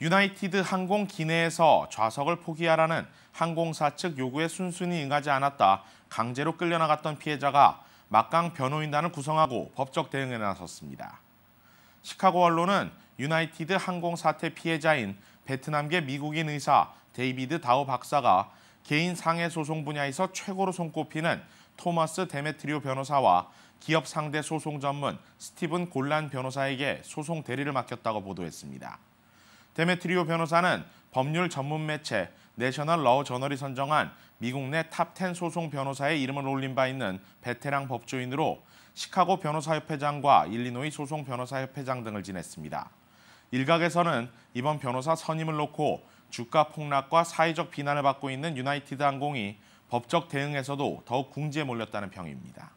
유나이티드 항공 기내에서 좌석을 포기하라는 항공사 측 요구에 순순히 응하지 않았다 강제로 끌려나갔던 피해자가 막강 변호인단을 구성하고 법적 대응에 나섰습니다. 시카고 언론은 유나이티드 항공 사태 피해자인 베트남계 미국인 의사 데이비드 다우 박사가 개인 상해 소송 분야에서 최고로 손꼽히는 토마스 데메트리오 변호사와 기업 상대 소송 전문 스티븐 골란 변호사에게 소송 대리를 맡겼다고 보도했습니다. 데메트리오 변호사는 법률 전문 매체 내셔널 러우 저널이 선정한 미국 내 탑 10 소송 변호사의 이름을 올린 바 있는 베테랑 법조인으로 시카고 변호사협회장과 일리노이 소송 변호사협회장 등을 지냈습니다. 일각에서는 이번 변호사 선임을 놓고 주가 폭락과 사회적 비난을 받고 있는 유나이티드 항공이 법적 대응에서도 더욱 궁지에 몰렸다는 평입니다.